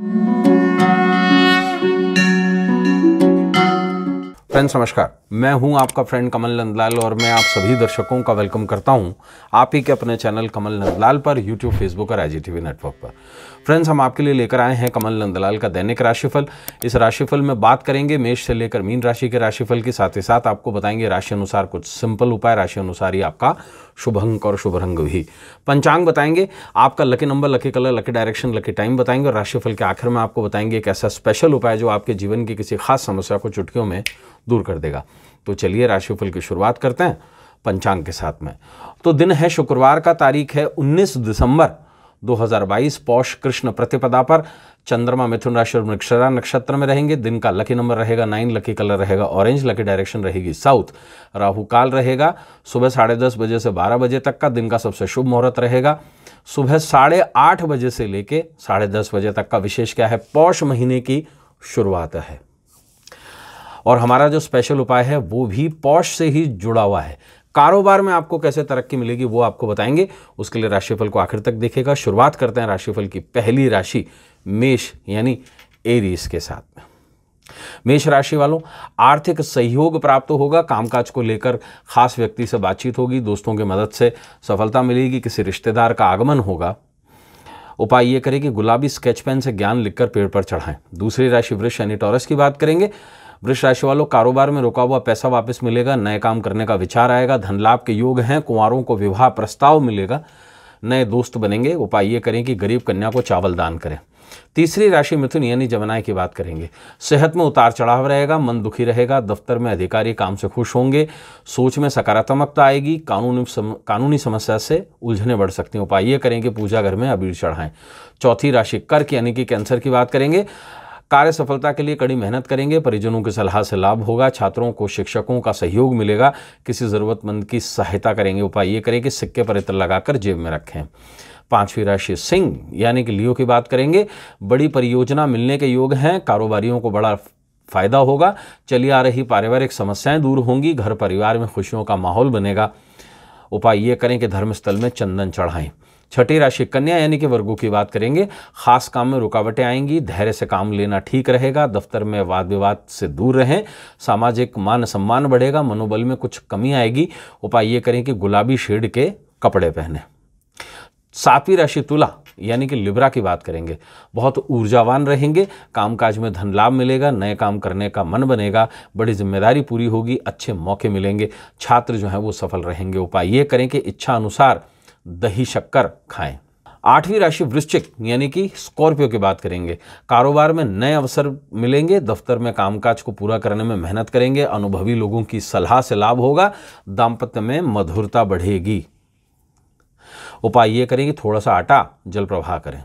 Música friends नमस्कार मैं हूं आपका फ्रेंड कमल नंदलाल और मैं आप सभी दर्शकों का वेलकम करता हूं आप ही के अपने चैनल कमल नंदलाल पर यूट्यूब फेसबुक और आई नेटवर्क पर फ्रेंड्स हम आपके लिए लेकर आए हैं कमल नंदलाल का दैनिक राशिफल इस राशिफल में बात करेंगे मेष से लेकर मीन राशि के राशिफल के साथ ही साथ आपको बताएंगे राशि अनुसार कुछ सिंपल उपाय राशि अनुसार ही आपका शुभ अंक और शुभ रंग भी पंचांग बताएंगे आपका lucky number lucky colour lucky direction lucky time बताएंगे और राशिफल के आखिर में आपको बताएंगे एक ऐसा स्पेशल उपाय जो आपके जीवन की किसी खास समस्या को चुटकियों में दूर कर देगा तो चलिए राशिफल की शुरुआत करते हैं पंचांग के साथ में तो दिन है शुक्रवार का तारीख है 19 दिसंबर 2022 पौष कृष्ण प्रतिपदा पर चंद्रमा मिथुन राशि और मृक्षरा नक्षत्र में रहेंगे दिन का लकी नंबर रहेगा नाइन लकी कलर रहेगा ऑरेंज लकी डायरेक्शन रहेगी साउथ राहु काल रहेगा सुबह साढ़े दस बजे से बारह बजे तक का दिन का सबसे शुभ मुहूर्त रहेगा सुबह साढ़े आठ बजे से लेके साढ़े दस बजे तक का विशेष क्या है पौष महीने की शुरुआत है और हमारा जो स्पेशल उपाय है वो भी पौष से ही जुड़ा हुआ है कारोबार में आपको कैसे तरक्की मिलेगी वो आपको बताएंगे उसके लिए राशिफल को आखिर तक देखेगा शुरुआत करते हैं राशिफल की पहली राशि मेष यानी एरीज के साथ में मेष राशि वालों आर्थिक सहयोग प्राप्त होगा कामकाज को लेकर खास व्यक्ति से बातचीत होगी दोस्तों की मदद से सफलता मिलेगी किसी रिश्तेदार का आगमन होगा उपाय ये करें कि गुलाबी स्केच पेन से ज्ञान लिखकर पेड़ पर चढ़ाएं दूसरी राशि वृक्ष यानी टॉरस की बात करेंगे वृक्ष राशि वालों कारोबार में रुका हुआ पैसा वापस मिलेगा नए काम करने का विचार आएगा धन लाभ के योग हैं कुंवारों को विवाह प्रस्ताव मिलेगा नए दोस्त बनेंगे उपाय ये करें कि गरीब कन्या को चावल दान करें तीसरी राशि मिथुन यानी जमनाय की बात करेंगे सेहत में उतार चढ़ाव रहेगा मन दुखी रहेगा दफ्तर में अधिकारी काम से खुश होंगे सोच में सकारात्मकता आएगी कानूनी सम, कानूनी समस्या से उलझने बढ़ सकती हैं उपाय ये करेंगे पूजा घर में अबीर चढ़ाएं चौथी राशि कर्क यानी कि कैंसर की बात करेंगे कार्य सफलता के लिए कड़ी मेहनत करेंगे परिजनों की सलाह से लाभ होगा छात्रों को शिक्षकों का सहयोग मिलेगा किसी ज़रूरतमंद की सहायता करेंगे उपाय ये करें कि सिक्के पर इतर लगाकर जेब में रखें पांचवी राशि सिंह यानी कि लियो की बात करेंगे बड़ी परियोजना मिलने के योग हैं कारोबारियों को बड़ा फायदा होगा चली आ रही पारिवारिक समस्याएं दूर होंगी घर परिवार में खुशियों का माहौल बनेगा उपाय ये करें कि धर्मस्थल में चंदन चढ़ाएं छठी राशि कन्या यानी कि वर्गों की बात करेंगे खास काम में रुकावटें आएंगी धैर्य से काम लेना ठीक रहेगा दफ्तर में वाद विवाद से दूर रहें सामाजिक मान सम्मान बढ़ेगा मनोबल में कुछ कमी आएगी उपाय ये करें कि गुलाबी शेड के कपड़े पहने सातवीं राशि तुला यानी कि लिब्रा की बात करेंगे बहुत ऊर्जावान रहेंगे कामकाज में धन लाभ मिलेगा नए काम करने का मन बनेगा बड़ी जिम्मेदारी पूरी होगी अच्छे मौके मिलेंगे छात्र जो हैं वो सफल रहेंगे उपाय ये करें कि इच्छा अनुसार दही शक्कर खाएं आठवीं राशि वृश्चिक यानी कि स्कॉर्पियो की बात करेंगे कारोबार में नए अवसर मिलेंगे दफ्तर में कामकाज को पूरा करने में मेहनत करेंगे अनुभवी लोगों की सलाह से लाभ होगा दाम्पत्य में मधुरता बढ़ेगी उपाय ये करेंगे थोड़ा सा आटा जल प्रवाह करें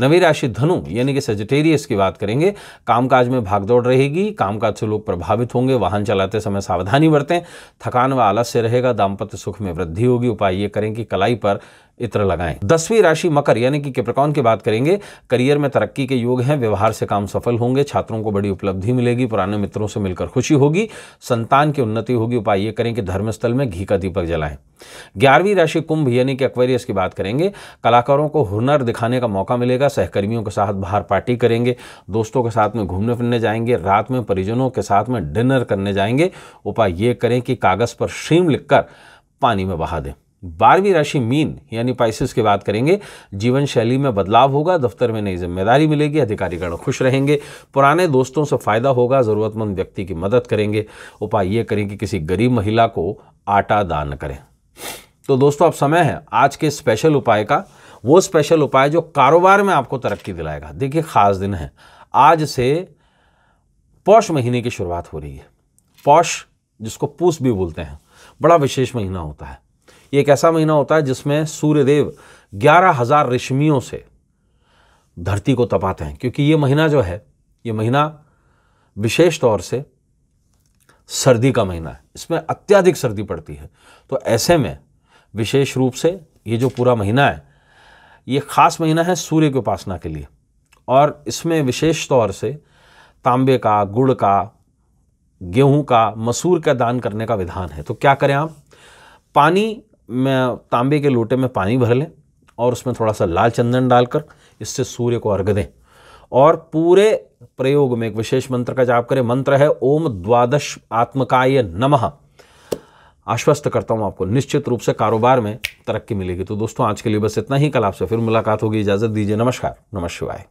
नवी राशि धनु यानी कि सजिटेरियस की बात करेंगे कामकाज में भागदौड़ रहेगी कामकाज से लोग प्रभावित होंगे वाहन चलाते समय सावधानी बरतें थकान व आलस्य रहेगा दाम्पत्य सुख में वृद्धि होगी उपाय ये करें कि कलाई पर इत्र लगाएं दसवीं राशि मकर यानी कि कैप्रिकॉन की बात करेंगे करियर में तरक्की के योग हैं व्यवहार से काम सफल होंगे छात्रों को बड़ी उपलब्धि मिलेगी पुराने मित्रों से मिलकर खुशी होगी संतान की उन्नति होगी उपाय ये करें कि धर्मस्थल में घी का दीपक जलाएं ग्यारहवीं राशि कुंभ यानी कि अक्वेरियस की बात करेंगे कलाकारों को हुनर दिखाने का मौका मिलेगा सहकर्मियों के साथ बाहर पार्टी करेंगे दोस्तों के साथ में घूमने फिरने जाएंगे रात में परिजनों के साथ में डिनर करने जाएंगे उपाय ये करें कि कागज़ पर शीम लिखकर पानी में बहा दें बारहवीं राशि मीन यानी पाइसिस की बात करेंगे जीवन शैली में बदलाव होगा दफ्तर में नई जिम्मेदारी मिलेगी अधिकारीगण खुश रहेंगे पुराने दोस्तों से फायदा होगा ज़रूरतमंद व्यक्ति की मदद करेंगे उपाय ये करें कि किसी गरीब महिला को आटा दान करें तो दोस्तों अब समय है आज के स्पेशल उपाय का वो स्पेशल उपाय जो कारोबार में आपको तरक्की दिलाएगा देखिए ख़ास दिन है आज से पौष महीने की शुरुआत हो रही है पौष जिसको पूस भी बोलते हैं बड़ा विशेष महीना होता है ये एक ऐसा महीना होता है जिसमें सूर्यदेव ग्यारह हजार रेशमियों से धरती को तपाते हैं क्योंकि ये महीना जो है ये महीना विशेष तौर से सर्दी का महीना है इसमें अत्याधिक सर्दी पड़ती है तो ऐसे में विशेष रूप से ये जो पूरा महीना है ये ख़ास महीना है सूर्य की उपासना के लिए और इसमें विशेष तौर से तांबे का गुड़ का गेहूं का मसूर का दान करने का विधान है तो क्या करें आप पानी में तांबे के लोटे में पानी भर लें और उसमें थोड़ा सा लाल चंदन डालकर इससे सूर्य को अर्घ दें और पूरे प्रयोग में एक विशेष मंत्र का जाप करें मंत्र है ओम द्वादश आत्मकाय नमः आश्वस्त करता हूँ आपको निश्चित रूप से कारोबार में तरक्की मिलेगी तो दोस्तों आज के लिए बस इतना ही कल आपसे फिर मुलाकात होगी इजाज़त दीजिए नमस्कार नमस्कार शिवाय